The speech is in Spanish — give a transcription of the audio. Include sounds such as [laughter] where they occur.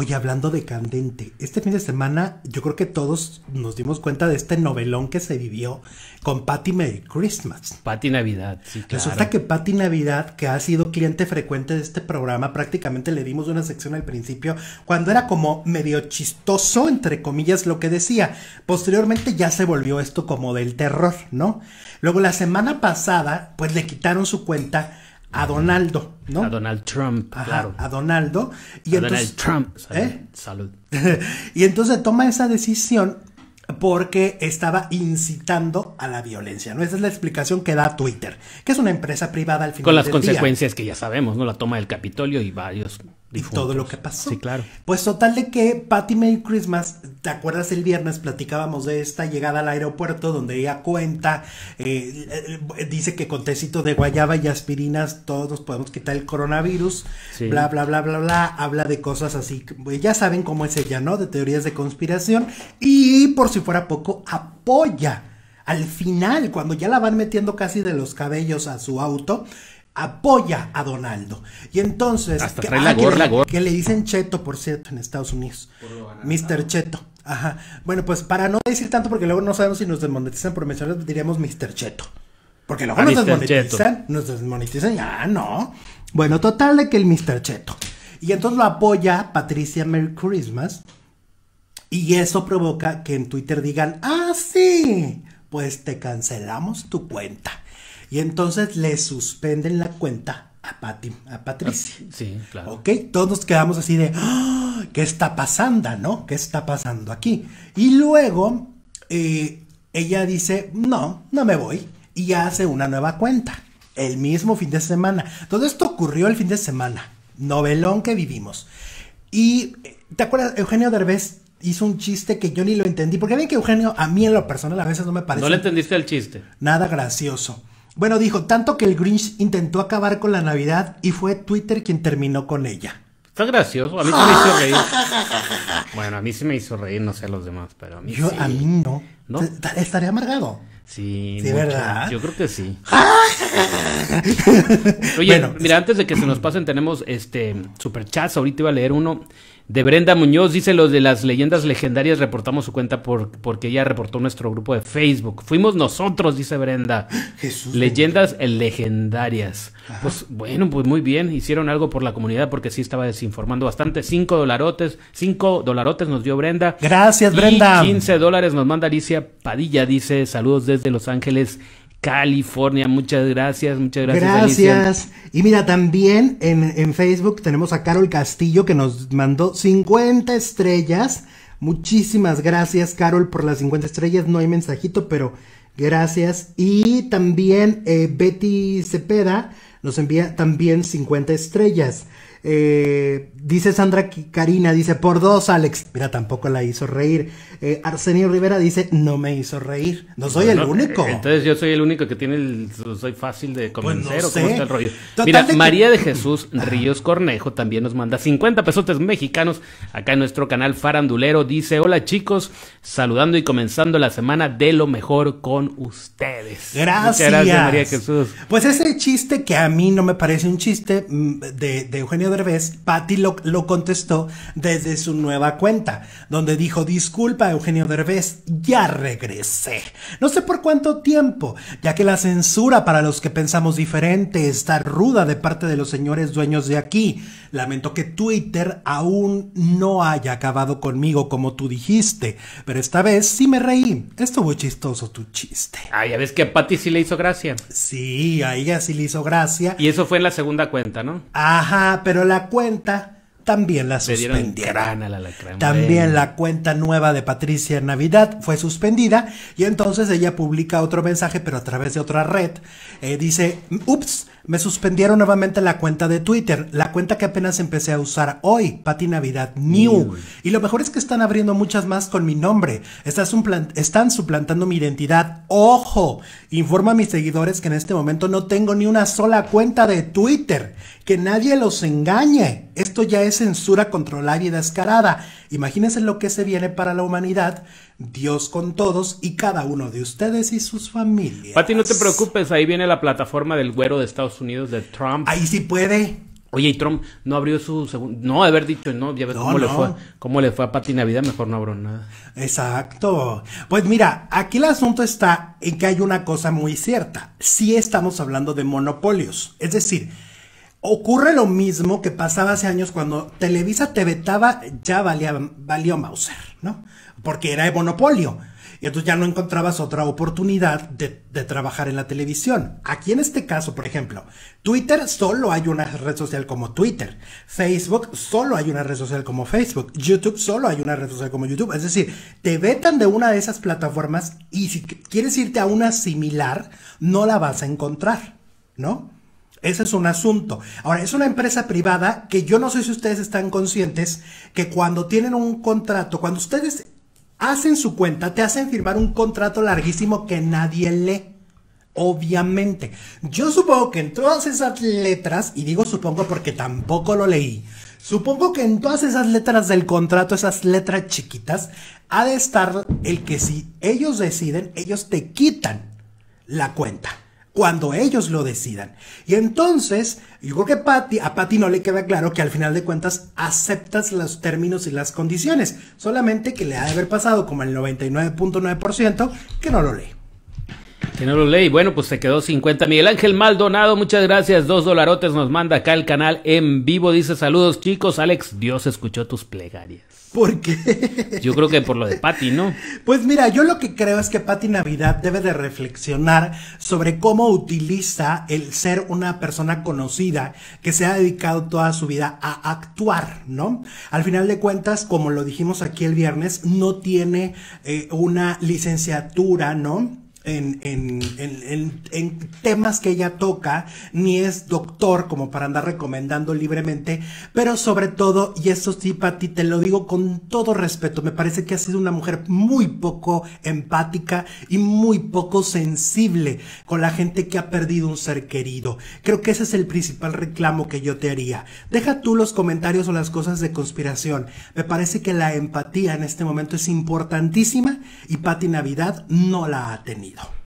Oye, hablando de Candente, este fin de semana yo creo que todos nos dimos cuenta de este novelón que se vivió con Patty Merry Christmas. Patty Navidad, sí, claro. Resulta que Patty Navidad, que ha sido cliente frecuente de este programa, prácticamente le dimos una sección al principio, cuando era como medio chistoso, entre comillas, lo que decía. Posteriormente ya se volvió esto como del terror, ¿no? Luego la semana pasada, pues le quitaron su cuenta a Donaldo, ¿no? A Donald Trump, claro. A Donaldo. Y a entonces, Donald Trump. Salud. ¿eh? [laughs] y entonces toma esa decisión porque estaba incitando a la violencia, ¿no? Esa es la explicación que da Twitter, que es una empresa privada al final. Con las consecuencias que ya sabemos, ¿no? La toma del Capitolio y varios y todo lo que pasó. Sí, claro. Pues total de que Patty May Christmas, ¿te acuerdas el viernes platicábamos de esta llegada al aeropuerto donde ella cuenta, eh, eh, dice que con tecito de guayaba y aspirinas todos nos podemos quitar el coronavirus, bla, bla, bla, bla, bla, habla de cosas así, pues ya saben cómo es ella, ¿no? De teorías de conspiración y por si fuera poco, apoya al final, cuando ya la van metiendo casi de los cabellos a su auto, apoya a Donaldo. Y entonces, Hasta ah, que, le, dicen Cheto, por cierto, en Estados Unidos. Mr. Cheto. Ajá. Bueno, pues para no decir tanto, porque luego no sabemos si nos desmonetizan por mencionar, diríamos Mr. Cheto. Porque luego ah, nos desmonetizan, nos desmonetizan, ya no. Bueno, total de que el Mr. Cheto. Y entonces lo apoya Patricia Merry Christmas. Y eso provoca que en Twitter digan, ah, sí, pues te cancelamos tu cuenta. Y entonces le suspenden la cuenta a, Pati, a Patricia. Ah, sí, claro. Ok, todos nos quedamos así de, ah, ¿qué está pasando, no? ¿Qué está pasando aquí? Y luego eh, ella dice, no, no me voy. Y hace una nueva cuenta, el mismo fin de semana. Todo esto ocurrió el fin de semana, novelón que vivimos. Y, eh, ¿te acuerdas? Eugenio Derbez hizo un chiste que yo ni lo entendí. Porque ven que Eugenio, a mí en lo personal, a veces no me parece. No le entendiste el chiste. Nada gracioso. Bueno, dijo, tanto que el Grinch intentó acabar con la Navidad y fue Twitter quien terminó con ella. Está gracioso, a mí se me hizo reír. Bueno, a mí se me hizo reír, no sé a los demás, pero a mí Yo, a mí no. ¿No? Estaré amargado. Sí, sí ¿verdad? Yo creo que sí. [laughs] Oye, mira, antes de que se nos pasen, tenemos este superchats. Ahorita iba a leer uno de Brenda Muñoz, dice los de las leyendas legendarias, reportamos su cuenta porque ella reportó nuestro grupo de Facebook. Fuimos nosotros, dice Brenda. [gasps] Jesús leyendas legendarias. Pues bueno, pues muy bien, hicieron algo por la comunidad porque sí estaba desinformando bastante. Cinco dolarotes, cinco dolarotes nos dio Brenda. Gracias, Brenda. Y dólares nos manda Alicia Padilla, dice saludos desde Los Ángeles, California. Muchas gracias, muchas gracias. Gracias. Y mira, también en, Facebook tenemos a Carol Castillo que nos mandó 50 estrellas. Muchísimas gracias, Carol, por las 50 estrellas. No hay mensajito, pero gracias. Y también eh, Betty Cepeda nos envía también 50 estrellas. Eh, dice Sandra Karina, dice por dos, Alex. Mira, tampoco la hizo reír. Eh, Arsenio Rivera dice, no me hizo reír. No soy el único. Eh, entonces yo soy el único que tiene Soy fácil de pues convencer o Mira, María de Jesús Ríos Cornejo también nos manda 50 pesotes mexicanos acá en nuestro canal Farandulero. Dice, hola chicos, saludando y comenzando la semana de lo mejor con ustedes. Gracias. gracias, María Jesús. Pues ese chiste que a mí no me parece un chiste mm, de Eugenio Eugenio Derbez, Patty lo, contestó desde su nueva cuenta, donde dijo, disculpa Eugenio Derbez, ya regresé. No sé por cuánto tiempo, ya que la censura para los que pensamos diferente está ruda de parte de los señores dueños de aquí. Lamento que Twitter aún no haya acabado conmigo como tú dijiste, pero esta vez sí me reí. Estuvo chistoso tu chiste. Ah, ya ves que a Patty sí le hizo gracia. Sí, a ella sí le hizo gracia. Y eso fue en la segunda cuenta, ¿no? Ajá, pero pero la cuenta también la suspendieron. también la cuenta nueva de Patricia en Navidad fue suspendida y entonces ella publica otro mensaje, pero a través de otra red. Eh, dice, ups, me suspendieron nuevamente la cuenta de Twitter, la cuenta que apenas empecé a usar hoy, Pati Navidad New. Y lo mejor es que están abriendo muchas más con mi nombre. están suplantando mi identidad. ¡Ojo! Informa a mis seguidores que en este momento no tengo ni una sola cuenta de Twitter. Que nadie los engañe. Esto ya es censura controlada y descarada. Imagínense lo que se viene para la humanidad Dios con todos y cada uno de ustedes y sus familias. Pati, no te preocupes, ahí viene la plataforma del güero de Estados Unidos, de Trump. Ahí sí puede. Oye, y Trump no abrió su segundo. No, haber dicho, no, ya ves cómo, Le fue, cómo le fue a Pati Navidad, mejor no abro nada. Exacto. Pues mira, aquí el asunto está en que hay una cosa muy cierta. Sí estamos hablando de monopolios. Es decir, Ocurre lo mismo que pasaba hace años cuando Televisa te vetaba, ya valía, valió Mauser, ¿no? Porque era de monopolio. Y entonces ya no encontrabas otra oportunidad de, de, trabajar en la televisión. Aquí en este caso, por ejemplo, Twitter solo hay una red social como Twitter. Facebook solo hay una red social como Facebook. YouTube solo hay una red social como YouTube. Es decir, te vetan de una de esas plataformas y si quieres irte a una similar, no la vas a encontrar, ¿no? Ese es un asunto. Ahora, es una empresa privada que yo no sé si ustedes están conscientes que cuando tienen un contrato, cuando ustedes hacen su cuenta, te hacen firmar un contrato larguísimo que nadie lee. Obviamente. Yo supongo que en todas esas letras, y digo supongo porque tampoco lo leí, supongo que en todas esas letras del contrato, esas letras chiquitas, ha de estar el que si ellos deciden, ellos te quitan la cuenta cuando ellos lo decidan. Y entonces, yo creo que Patty, a Patty no le queda claro que al final de cuentas aceptas los términos y las condiciones, solamente que le ha de haber pasado como el 99.9% que no lo lee. Si no lo leí. Bueno, pues se quedó 50. Miguel Ángel Maldonado, muchas gracias. Dos dolarotes nos manda acá el canal en vivo. Dice saludos chicos. Alex, Dios escuchó tus plegarias. ¿Por qué? Yo creo que por lo de [laughs] Patty, ¿no? Pues mira, yo lo que creo es que Patty Navidad debe de reflexionar sobre cómo utiliza el ser una persona conocida que se ha dedicado toda su vida a actuar, ¿no? Al final de cuentas, como lo dijimos aquí el viernes, no tiene eh, una licenciatura, ¿no? en, temas que ella toca, ni es doctor como para andar recomendando libremente, pero sobre todo, y eso sí, Pati, te lo digo con todo respeto, me parece que ha sido una mujer muy poco empática y muy poco sensible con la gente que ha perdido un ser querido. Creo que ese es el principal reclamo que yo te haría. Deja tú los comentarios o las cosas de conspiración. Me parece que la empatía en este momento es importantísima y Pati Navidad no la ha tenido. No.